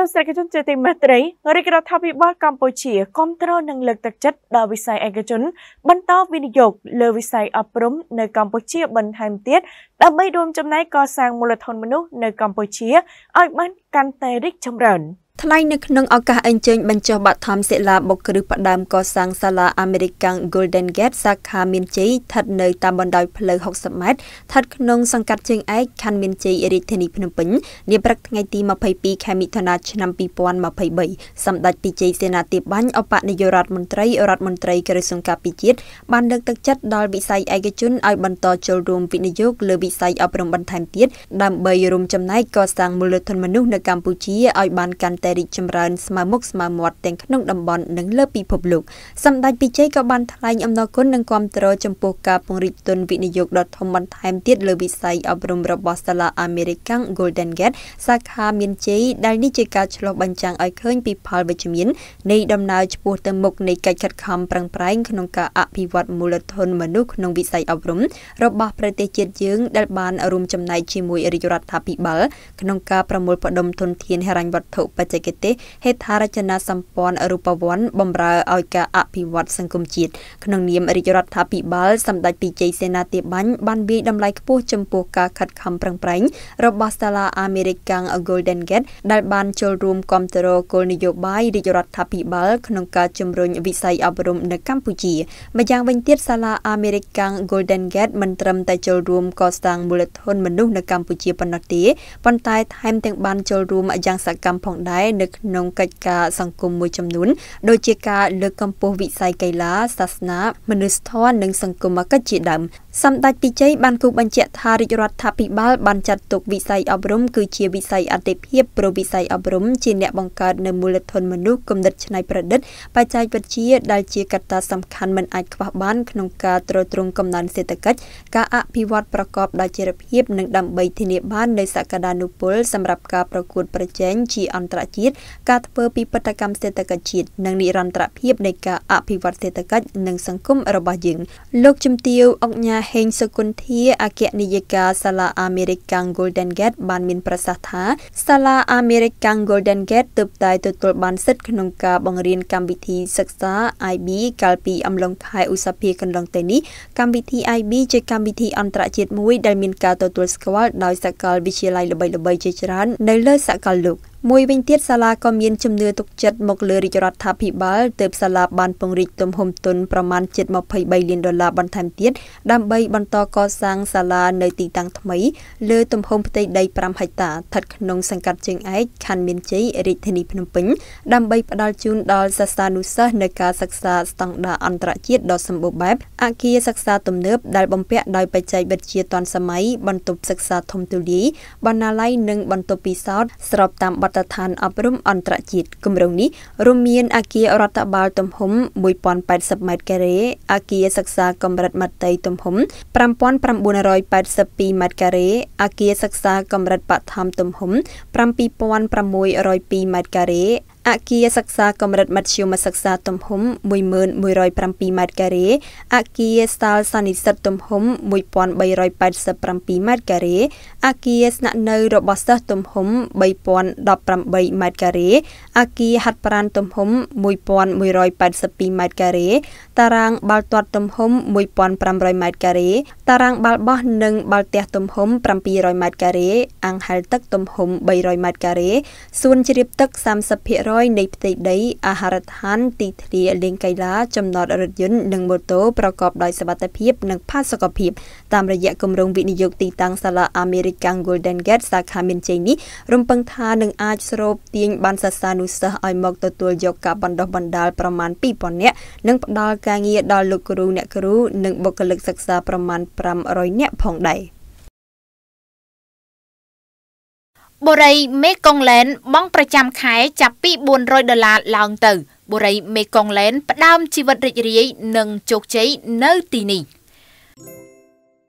ទស្សនវិជ្ជាជាទីមេត្រីរាជរដ្ឋាភិបាលកម្ពុជាគ្រប់គ្រងនិងលើកទឹកចិត្តដល់វិស័យឯកជនបន្តវិនិយោគលើវិស័យអប់រំនៅកម្ពុជាបន្ថែមទៀតដើម្បីរួមចំណែកកសាងមូលធនមនុស្សនៅកម្ពុជាឲ្យបានកាន់តែរីកចម្រើន។ថ្លែងនៅក្នុងឱកាសអញ្ជើញបញ្ចុះបឋមសិលាបុគ្គលិកផ្ដើមកសាងសាលាអាមេរិកកាំង Golden Gate សាខាមានជ័យស្ថិតនៅតាមបណ្ដោយផ្លូវ60ម៉ែត្រស្ថិតក្នុងសង្កាត់ជើងឯកខណ្ឌមានជ័យរាជធានីភ្នំពេញនាព្រឹកថ្ងៃទី22ខែមិថុនាឆ្នាំ2023សម្ដេចទីជ័យសេនាធិបាញ់អបនាយករដ្ឋមន្ត្រីរដ្ឋមន្ត្រីក្រសួងការពារជាតិបានលើកទឹកចិត្តដល់វិស័យឯកជនឲ្យបន្តចូលរួមវិនិយោគលើវិស័យអប់រំបន្ថែមទៀតដើម្បីរួមចំណែកកសាងមូលធនមនុស្សនៅកម្ពុជាឲ្យបានកាន់តែតែរីកចម្រើនស្មើមុខស្មើមាត់ទាំងក្នុងតំបន់និងលើពិភពលោកសម្ដេចពិជ័យក៏បានថ្លែងអំណរគុណនិងគាំទ្រចំពោះការពង្រីកទុនវិនិយោគដ៏ធំបន្ថែមទៀតលើវិស័យអប់រំរបស់សាលាអាមេរិកាំង Golden Gate សាខាមានជ័យដែលនេះជាការឆ្លុះបញ្ចាំងឲ្យឃើញពីផលវិជ្ជមាននៃដំណើរឆ្ពោះទៅមុខនៃកិច្ចខិតខំប្រឹងប្រែងក្នុងការអភិវឌ្ឍមូលធនមនុស្សក្នុងវិស័យអប់រំរបស់ប្រទេសជាតិយើងដែលបានរួមចំណែកជាមួយរាជរដ្ឋាភិបាលក្នុងការប្រមូលផ្ដុំធនធានហិរញ្ញវត្ថុបច្ច្ចេកទេសហេដ្ឋារចនាសម្ព័ន្ធរូបវន្តបំរើឲ្យការអភិវឌ្ឍសង្គមជាតិក្នុងនាមរាជរដ្ឋាភិបាលសម្ដេចពីជ័យសេនាធិបាញ់បានវាយតម្លៃខ្ពស់ចំពោះការខិតខំប្រឹងប្រែងរបស់សាលាអាមេរិកកាំង Golden Gate ដែលបានចូលរួមគាំទ្រគោលនយោបាយរាជរដ្ឋាភិបាលក្នុងការជំរុញវិស័យអប់រំនៅកម្ពុជាម្យ៉ាងវិញទៀតសាលាអាមេរិកកាំង Golden Gate មិនត្រឹមតែចូលរួមកសាងមូលធនមនុស្សនៅកម្ពុជាប៉ុណ្ណោះទេប៉ុន្តែថែមទាំងបានចូលរួមយ៉ាងសកម្មផងដែរខ្មែរនៅក្នុងកិច្ចការសង្គមមួយចំនួន ដូចជាការលើកកម្ពស់វិស័យកីឡាសាសនា មនុស្សធម៌និងសង្គមកិច្ចជាដើមសម្ដេចពិជ័យបានគូបញ្ជាក់ថារាជរដ្ឋាភិបាលបានចាត់ទុកវិស័យអប់រំគឺជាវិស័យអតិភិបប្រវិស័យអប់រំជាអ្នកបង្កើតនៅមូលធនមនុស្សគំនិតច្នៃប្រឌិតបច្ចេកវិទ្យាដែលជាកត្តាសំខាន់មិនអាចខ្វះបានក្នុងការទ្រទ្រង់កំណើនសេដ្ឋកិច្ចការអភិវឌ្ឍប្រកបដោយចីរភាព និងដើម្បីធានាបាននូវសក្តានុពល សម្រាប់ការប្រកួតប្រជែងជាអន្តរជាតិការធ្វើពីបដកម្មសេដ្ឋកិច្ចជាតិនិងនិរន្តរភាពនៃការអភិវឌ្ឍសេដ្ឋកិច្ចនិងសង្គមរបស់យើងលោកជំទាវអង្គញាហេងសុគន្ធាអគ្គនាយិកាសាលាអាមេរិកាំង Golden Gate បានមានប្រសាសន៍ថាសាលាអាមេរិកាំង Golden Gate ទើបតែទទួលបានសិទ្ធិក្នុងការបង្រៀនកម្មវិធីសិក្សា IB កាលពីអំឡុងខែឧសភាកន្លងទៅនេះកម្មវិធី IB ជាកម្មវិធីអន្តរជាតិមួយដែលមានការទទួលស្គាល់ដោយសាកលវិទ្យាល័យល្បីៗជាច្រើននៅលើសកលលោកមួយវិញទៀតសាលាក៏មានជំនឿទុកចិត្តមកលើរាជរដ្ឋាភិបាលទើបសាលាបានពង្រីកទំហំទុនប្រមាណជិត23លានដុល្លារបន្ថែមទៀតដើម្បីបន្តកសាងសាលានៅទីតាំងថ្មីលើទំហំផ្ទៃដី5ហិកតាស្ថិតក្នុងសង្កាត់ជើងឯកខណ្ឌមានជ័យរាជធានីភ្នំពេញដើម្បីផ្តល់ជូនដល់សិស្សានុសិស្សនៅការសិក្សាស្តង់ដារអន្តរជាតិដ៏សម្បូរបែបអគារសិក្សាទំនើបដែលបំពាក់ដោយបច្ចេកវិទ្យាទាន់សម័យបន្ទប់សិក្សាធំទូលាយបណ្ណាល័យនិងបន្ទប់ពិសោធន៍ស្របតាមបទត្តដ្ឋានអប់រំអន្តរជាតិគម្រោងនេះរួមមានអគាររដ្ឋបាលទំហំ1080ម៉ែត្រការ៉េអគារសិក្សាកម្រិតមត្តេយ្យទំហំ5982ម៉ែត្រការ៉េអគារសិក្សាកម្រិតបឋមទំហំ7602ម៉ែត្រការ៉េអគារសិក្សាកម្រិតមធ្យមសិក្សាទំហំ1107ម៉ែត្រការ៉េអគារសាលសន្និសិទទំហំ1387ម៉ែត្រការ៉េអគារស្នាក់នៅរបស់សិស្សទំហំ3018ម៉ែត្រការ៉េអគារហាត់ប្រាណទំហំ1182ម៉ែត្រការ៉េតារាងបាល់ទាត់ទំហំ1500ម៉ែត្រការ៉េតារាងបាល់បោះនិងបាល់ទះទំហំ700ម៉ែត្រការ៉េអាងហែលទឹក ទំហំ300ម៉ែត្រការ៉េសួនជ្រាបទឹក30% 50%នៃផ្ទៃដីអាហារដ្ឋានទីធ្លាលេងកីឡាចំណតរថយន្តនិងម៉ូតូប្រកបដោយសុវត្ថិភាព និងផាសុកភាពតាមរយៈគម្រោងវិនិយោគទីតាំងសាលាអាមេរិក Golden Gate សាខាមានជ័យនេះរំពឹងថានឹងអាចស្រូបទាញបានសិស្សានុសិស្សឲ្យមកទទួលយកការបណ្ដុះបណ្ដាលប្រមាណ2000នាក់និងផ្ដល់ការងារដល់លោកគ្រូអ្នកគ្រូនិងបុគ្គលិកសិក្សាប្រមាណ500នាក់ផងដែរ។បុរីមេកុងលែនបង់ប្រចាំខែចាប់ពី400ដុល្លារឡើងទៅបុរីមេកុងលែនផ្ដើមជីវិតរីករាយនិងជោគជ័យនៅទីនេះ។